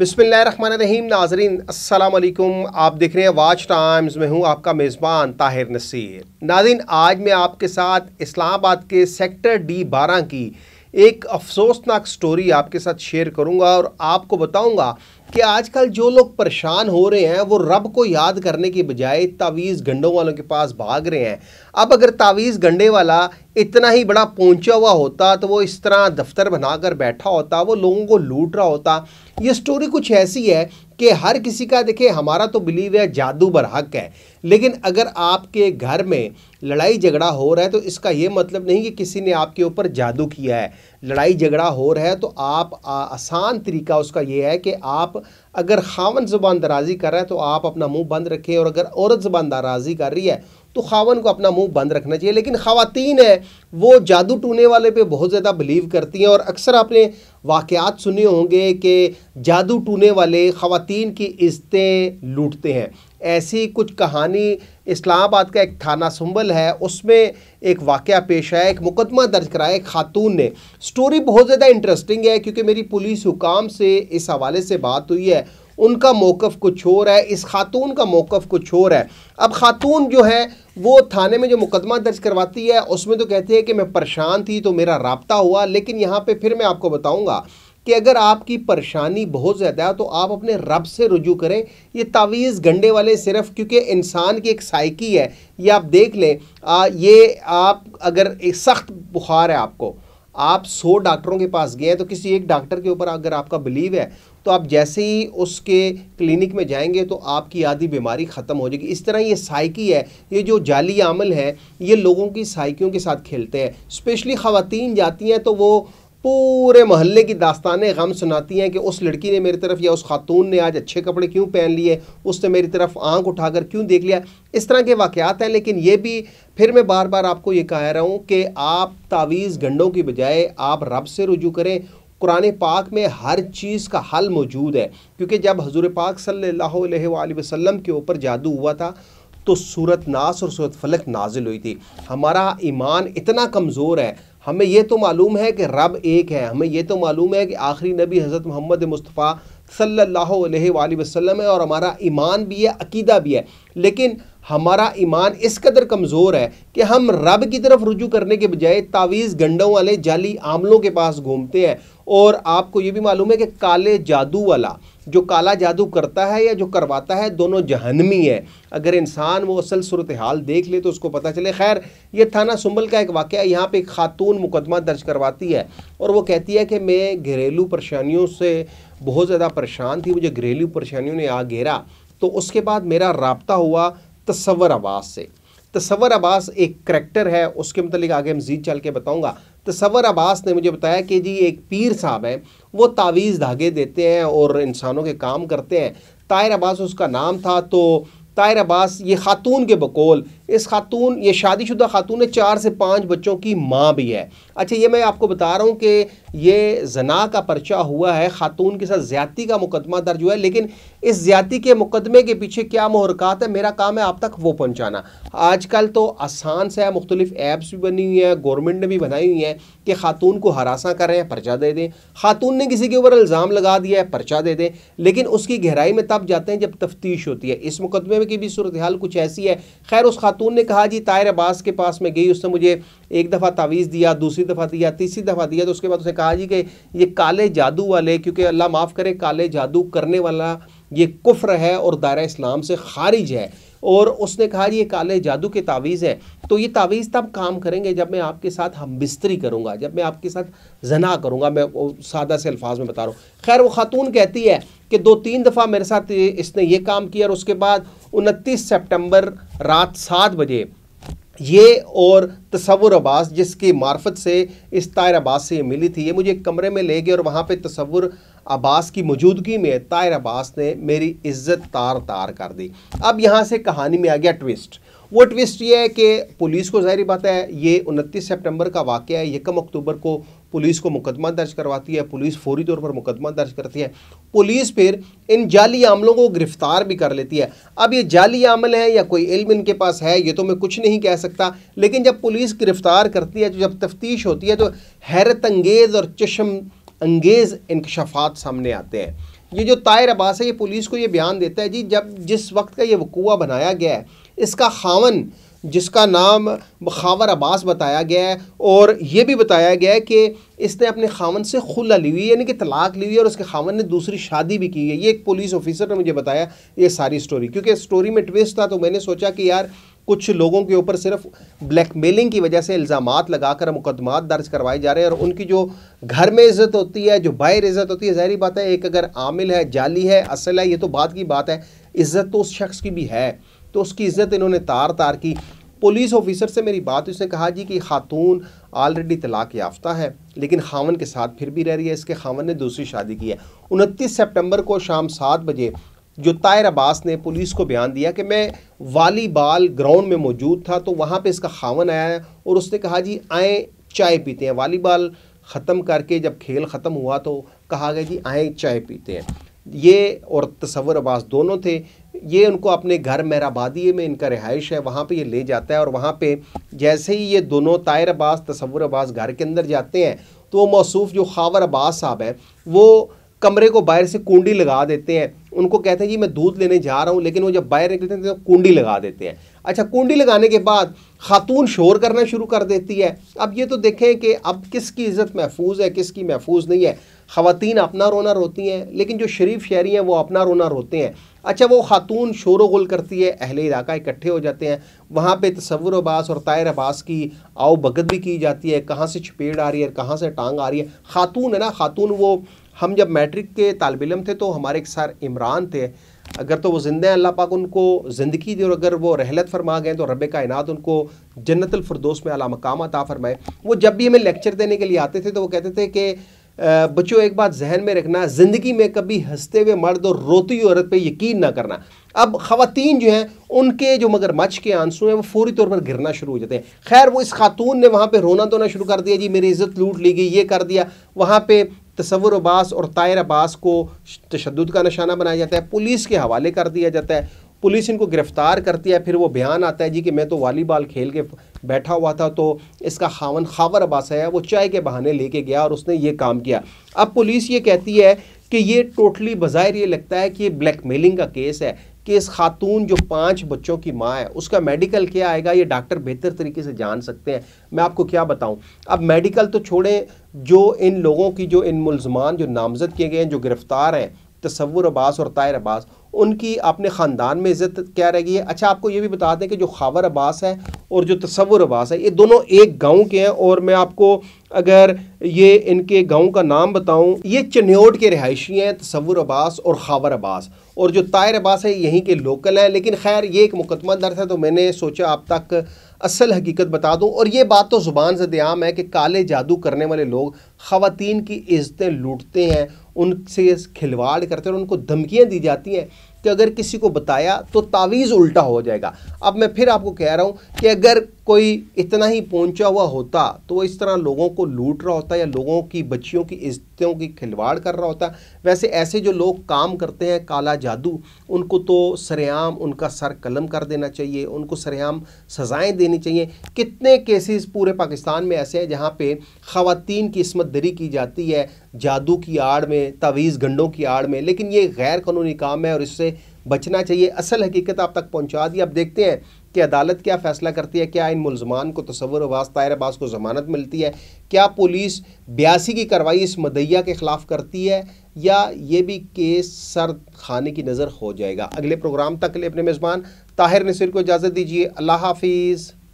run रहीम नाजरीन असलकुम आप देख रहे हैं वाच टाइम्स में हूँ आपका मेज़बान ताहिर नसीर नाजिन आज मैं आपके साथ इस्लामाबाद के सेक्टर डी बारह की एक अफसोसनाक स्टोरी आपके साथ शेयर करूँगा और आपको बताऊँगा कि आजकल जो लोग परेशान हो रहे हैं वो रब को याद करने की बजाय तावीज़ गंडों वालों के पास भाग रहे हैं अब अगर तावीज़ गंडे वाला इतना ही बड़ा पहुंचा हुआ होता तो वो इस तरह दफ्तर बनाकर बैठा होता वो लोगों को लूट रहा होता ये स्टोरी कुछ ऐसी है कि हर किसी का देखे हमारा तो बिलीव है जादू बर हक है लेकिन अगर आपके घर में लड़ाई झगड़ा हो रहा है तो इसका ये मतलब नहीं कि किसी ने आपके ऊपर जादू किया है लड़ाई झगड़ा हो रहा है तो आप आ, आसान तरीका उसका यह है कि आप अगर खावन ज़बान दराजी कर रहा है तो आप अपना मुंह बंद रखें और अगर औरत ज़बान दराजी कर रही है तो खावन को अपना मुंह बंद रखना चाहिए लेकिन खातन है वो जादू टूने वाले पे बहुत ज़्यादा बिलीव करती हैं और अक्सर आपने वाक़ात सुने होंगे कि जादू टूने वाले ख़वान की इज्जतें लूटते हैं ऐसी कुछ कहानी इस्लामाबाद का एक थाना संबल है उसमें एक वाक़ पेश आया एक मुकदमा दर्ज कराया एक खातून ने स्टोरी बहुत ज़्यादा इंटरेस्टिंग है क्योंकि मेरी पुलिस हुकाम से इस हवाले से बात हुई है उनका मौक़ कुछ और है इस खातून का मौक़ कुछ और है अब खातून जो है वो थाने में जो मुकदमा दर्ज करवाती है उसमें तो कहती है कि मैं परेशान थी तो मेरा रबता हुआ लेकिन यहाँ पर फिर मैं आपको बताऊँगा कि अगर आपकी परेशानी बहुत ज़्यादा है तो आप अपने रब से रुजू करें ये तावीज़ गंडे वाले सिर्फ क्योंकि इंसान की एक साइकी है ये आप देख लें आ, ये आप अगर एक सख्त बुखार है आपको आप सौ डॉक्टरों के पास गए हैं तो किसी एक डॉक्टर के ऊपर अगर आपका बिलीव है तो आप जैसे ही उसके क्लिनिक में जाएंगे तो आपकी आधी बीमारी ख़त्म हो जाएगी इस तरह ये साइकी है ये जो जाली अमल है ये लोगों की साइकियों के साथ खेलते हैं स्पेशली ख़वान जाती हैं तो वो पूरे मोहल्ले की दास्तानें गम सुनाती हैं कि उस लड़की ने मेरी तरफ या उस खातून ने आज अच्छे कपड़े क्यों पहन लिए उसने मेरी तरफ आंख उठाकर क्यों देख लिया इस तरह के वाक़ात हैं लेकिन ये भी फिर मैं बार बार आपको ये कह रहा हूँ कि आप तावीज़ गंडों की बजाय आप रब से रुजू करें कुरान पाक में हर चीज़ का हल मौजूद है क्योंकि जब हजूर पाक सल्लल्लाहु अलैहि के ऊपर जादू हुआ था तो सूरत नास और सूरत फलक नाजिल हुई थी हमारा ईमान इतना कमज़ोर है हमें यह तो मालूम है कि रब एक है हमें यह तो मालूम है कि आखिरी नबी हज़रत मोहम्मद मुस्तफ़ा सल्ला अलैहि है और हमारा ईमान भी है अकीदा भी है लेकिन हमारा ईमान इस कदर कमज़ोर है कि हम रब की तरफ रुजू करने के बजाय तावीज़ गंडों वाले जाली आमलों के पास घूमते हैं और आपको ये भी मालूम है कि काले जादू वाला जो काला जादू करता है या जो करवाता है दोनों जहनमी है अगर इंसान वो असल सूरत हाल देख ले तो उसको पता चले खैर ये थाना सुंबल का एक वाक़ है यहाँ पे एक खातून मुकदमा दर्ज करवाती है और वो कहती है कि मैं घरेलू परेशानियों से बहुत ज़्यादा परेशान थी मुझे घरेलू परेशानियों ने आ घेरा तो उसके बाद मेरा रबता हुआ तस्वर आवाज़ से तस्वर अब्बास एक करेक्टर है उसके मतलब आगे मजीद चल के बताऊँगा तस्वर अब्बास ने मुझे बताया कि जी एक पीर साहब हैं वो तावीज़ धागे देते हैं और इंसानों के काम करते हैं ताहिर अब्बास उसका नाम था तो ताहिर अब्बास ये खातून के बकौल इस खातून ये शादीशुदा खातून है चार से पाँच बच्चों की माँ भी है अच्छा ये मैं आपको बता रहा हूँ कि ये जना का पर्चा हुआ है खातून के साथ ज़्यादा का मुकदमा दर्ज हुआ है लेकिन इस ज़्यादा के मुकदमे के पीछे क्या मुहरकत है मेरा काम है आप तक वो पहुँचाना आजकल तो आसान से है मुख्तलिफ ऐप्स भी बनी हुई हैं गवर्नमेंट ने भी बनाई हुई हैं कि खातून को हरासा करें पर्चा दे दें खातून ने किसी के ऊपर इल्ज़ाम लगा दिया है पर्चा दे दें लेकिन उसकी गहराई में तब जाते हैं जब तफ्तीश होती है इस मुकदमे की भी सूरत हाल कुछ ऐसी है खैर उस खातून खातून ने कहा जी तायर अब्बास के पास में गई उसने मुझे एक दफ़ा तावीज़ दिया दूसरी दफ़ा दिया तीसरी दफ़ा दिया तो उसके बाद उसने कहा जी कि ये काले जादू वाले क्योंकि अल्लाह माफ़ करे काले जादू करने वाला ये कुफ्र है और दायरा इस्लाम से खारिज है और उसने कहा ये काले जादू के तावीज़ हैं तो ये तावीज़ तब काम करेंगे जब मैं आपके साथ हम बिस्तरी करूँगा जब मैं आपके साथ जना करूँगा मैं सादा से अल्फाज में बता रहा हूँ खैर वो खातून कहती है कि दो तीन दफ़ा मेरे साथ इसने ये काम किया और उसके बाद उनतीस सेप्टेम्बर रात सात बजे ये और तस्वुर अब्बास जिसकी मार्फत से इस तायर अब्बास से ये मिली थी ये मुझे एक कमरे में ले गए और वहाँ पर तस्वुर अब्बास की मौजूदगी में ताहिर अब्बास ने मेरी इज्जत तार तार कर दी अब यहाँ से कहानी में आ गया ट्विस्ट वो ट्विस्ट ये है कि पुलिस को ज़ाहिर बात है ये उनतीस सितंबर का वाक़ है यकम अक्टूबर को पुलिस को मुकदमा दर्ज करवाती है पुलिस फौरी तौर पर मुकदमा दर्ज करती है पुलिस फिर इन जाली आमलों को गिरफ्तार भी कर लेती है अब ये जाली आमल है या कोई इल्म इनके पास है ये तो मैं कुछ नहीं कह सकता लेकिन जब पुलिस गिरफ्तार करती है जब तफ्तीश होती है तो हैरत अंगेज़ और चश्म अंगेज़ इंकशाफात सामने आते हैं ये जो तायर अब्बास है ये पुलिस को ये बयान देता है जी जब जिस वक्त का ये वकूआ बनाया गया है इसका खावन जिसका नाम खावर अब्बास बताया गया है और ये भी बताया गया है कि इसने अपने खावन से खुला ली हुई यानी कि तलाक ली हुई है और उसके खावन ने दूसरी शादी भी की है ये एक पुलिस ऑफिसर ने मुझे बताया ये सारी स्टोरी क्योंकि स्टोरी में ट्विस्ट था तो मैंने सोचा कि यार कुछ लोगों के ऊपर सिर्फ ब्लैकमेलिंग की वजह से इल्ज़ाम लगाकर मुकदमा दर्ज करवाए जा रहे हैं और उनकी जो घर में इज़्ज़त होती है जो बाहर इज़्ज़त होती है जहरी बात है एक अगर आमिल है जाली है असल है ये तो बात की बात है इज़्ज़त तो उस शख्स की भी है तो उसकी इज़्ज़त इन्होंने तार तार की पुलिस ऑफिसर से मेरी बात उसने कहा जी कि खातून ऑलरेडी तलाक याफ्ता है लेकिन खावन के साथ फिर भी रह रही है इसके खावन ने दूसरी शादी की है उनतीस सितंबर को शाम सात बजे जो तायर अब्बास ने पुलिस को बयान दिया कि मैं वालीबाल ग्राउंड में मौजूद था तो वहाँ पे इसका खावन आया और उसने कहा जी आए चाय पीते हैं वालीबाल ख़त्म करके जब खेल ख़त्म हुआ तो कहा गया जी आए चाय पीते हैं ये और तस्वर अब्बास दोनों थे ये उनको अपने घर महराबादी में इनका रिहाइश है वहाँ पे ये ले जाता है और वहाँ पे जैसे ही ये दोनों तायर अब्बास तस्वर अब्बास घर के अंदर जाते हैं तो वो मौसूफ जो खावर अब्बास साहब हैं वो कमरे को बाहर से कुंडी लगा देते हैं उनको कहते हैं जी मैं दूध लेने जा रहा हूँ लेकिन वो जब बाहर निकलते हैं तो कुंडी लगा देते हैं अच्छा कुंडी लगाने के बाद खातून शोर करना शुरू कर देती है अब ये तो देखें कि अब किसकी इज़्ज़त महफूज है किसकी महफूज नहीं है खातन अपना रोना रोती हैं लेकिन जो शरीफ शहरी हैं वो अपना रोना रोते हैं अच्छा वो खातून शोर गुल करती है अहले इलाका इकट्ठे हो जाते हैं वहाँ पे तस्वुर अब्बास और तायर अब्बास की आओ भगत भी की जाती है कहाँ से छपेड़ आ रही है कहाँ से टांग आ रही है खातून है ना खातून वो हम जब मैट्रिक के तालब इम थे तो हमारे एक सर इमरान थे अगर तो वो ज़िंदा हैं अल्लाह पाक उनको ज़िंदगी दे और अगर वो रहलत फरमा गए तो रब कायनात उनको जन्नतफरदोस में अला मकाम अता फ़रमाए वो जब भी हमें लेक्चर देने के लिए आते थे तो वो कहते थे कि बच्चों एक बात जहन में रखना ज़िंदगी में कभी हंसते हुए मर्द और रोती हुई औरत पर यकीन ना करना अब खातन जो हैं उनके जो मगर मच के आंसू हैं वो फौरी तौर पर गिरना शुरू हो जाते हैं खैर वो इस खातून ने वहाँ पर रोना धोना शुरू कर दिया जी मेरी इज़्ज़त लूट ली गई ये कर दिया वहाँ पर तस्वुर अब्बास और तायर अब्बास को तशद का निशाना बनाया जाता है पुलिस के हवाले कर दिया जाता है पुलिस इनको गिरफ़्तार करती है फिर वो बयान आता है जी कि मैं तो वॉलीबॉल खेल के बैठा हुआ था तो इसका खावन खावर अब्बास है वो चाय के बहाने लेके गया और उसने ये काम किया अब पुलिस ये कहती है कि ये टोटली बज़ाहिर ये लगता है कि ये ब्लैक मेलिंग का केस है कि इस खातून जो पांच बच्चों की माँ है उसका मेडिकल क्या आएगा ये डॉक्टर बेहतर तरीके से जान सकते हैं मैं आपको क्या बताऊं अब मेडिकल तो छोड़ें जो इन लोगों की जो इन मुलजमान जो नामजद किए गए हैं जो गिरफ़्तार हैं तस्वुर अब्बास और तायर अब्बास उनकी अपने ख़ानदान में इज़्ज़त क्या रहेगी है अच्छा आपको ये भी बता दें कि जो खावर अब्बास है और जो तस्वुर अब्बास है ये दोनों एक गांव के हैं और मैं आपको अगर ये इनके गांव का नाम बताऊं ये चनेट के रहायशी हैं तस्वुर अब्बास और खावर अब्बास और जो तायर अब्बास है यहीं के लोकल हैं लेकिन खैर ये एक मुकदमा दर्ज है तो मैंने सोचा आप तक असल हकीकत बता दूं और ये बात तो ज़ुबान से आम है कि काले जादू करने वाले लोग ख़वान की इज़्ज़तें लूटते हैं उनसे खिलवाड़ करते हैं और उनको धमकियाँ दी जाती हैं कि अगर किसी को बताया तो तावीज़ उल्टा हो जाएगा अब मैं फिर आपको कह रहा हूँ कि अगर कोई इतना ही पहुँचा हुआ होता तो इस तरह लोगों को लूट रहा होता या लोगों की बच्चियों की इज्जतों की खिलवाड़ कर रहा होता वैसे ऐसे जो लोग काम करते हैं काला जादू उनको तो सरेआम उनका सर कलम कर देना चाहिए उनको सरेआम सज़ाएँ देनी चाहिए कितने केसेस पूरे पाकिस्तान में ऐसे हैं जहाँ पे ख़वातीन की इसमत दरी की जाती है जादू की आड़ में तावीज़ गंडों की आड़ में लेकिन ये गैर कानूनी काम है और इससे बचना चाहिए असल हकीकत आप तक पहुँचा दी अब देखते हैं कि अदालत क्या फ़ैसला करती है क्या इन मुलजमान को तस्वर अब्बास तायर अब्बास को ज़मानत मिलती है क्या पुलिस बयासी की कार्रवाई इस मदैया के ख़िलाफ़ करती है या ये भी केस सर खाने की नज़र हो जाएगा अगले प्रोग्राम तक के लिए अपने मेज़बान ताहिर नसीर को इजाज़त दीजिए अल्लाह हाफिज़